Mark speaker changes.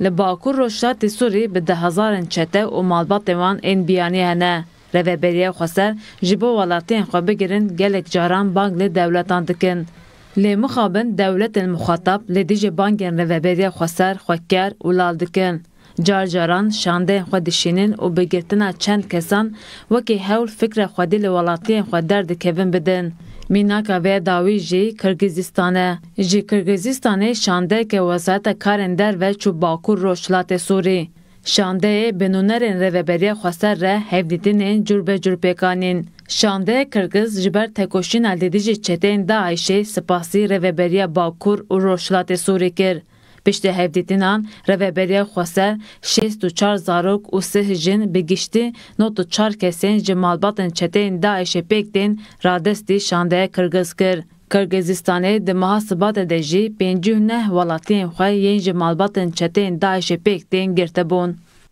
Speaker 1: لباکور روشا تسوری به ده هزارن چته و مالبات دوان این بیانی هنه. روی بریه جبه جبو والاتین خواه بگرن گلک جاران بانگ لی دولتان دکن. لی مخابن دولت المخاطب لی دیج بانگن روی بریه خوصر خوکر و دکن. جار جاران شانده خواه دشینن و بگرتنا چند کسان وکی هول فکر خواه دیل والاتین خواه درد بدن. Minaka vê dawî jî Kirgîzistan e. Ji Kirgîzistanê şandeke wesayeta karên der ve çû Bakur Rojhilatê Sûrî. Şandeyê binûnerên rêveberiya xweser re hevdîtinên cûrbecûr pêkanîn. Şande Kırgız ji ber tekoşîna lidî ji çetên Daişê spasî rêveberiya Bakur û Rojhilatê Sûrî kir. Pişti hevditinan reveberiya xwese şêst û çar zarok û sih jin bi giştî not û çar kesên ji malbatên çeteyên Daişê Pêkdên radestî şandeye Kırgız kir. Kırgızistanê di maha sibatê de jî pêncî neh welatiyên xwe yên ji malbatên çeteyên Daişê Pêkdên girtebûn.